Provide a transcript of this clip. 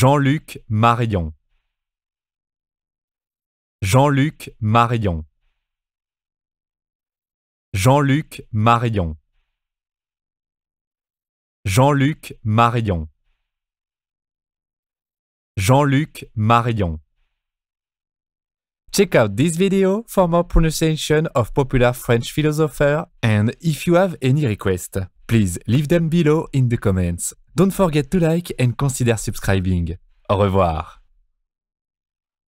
Jean-Luc Marion. Jean-Luc Marion. Jean-Luc Marion. Jean-Luc Marion. Jean-Luc Marion. Check out this video for more pronunciation of popular French philosophers and if you have any requests, please leave them below in the comments. Don't forget to like and consider subscribing. Au revoir.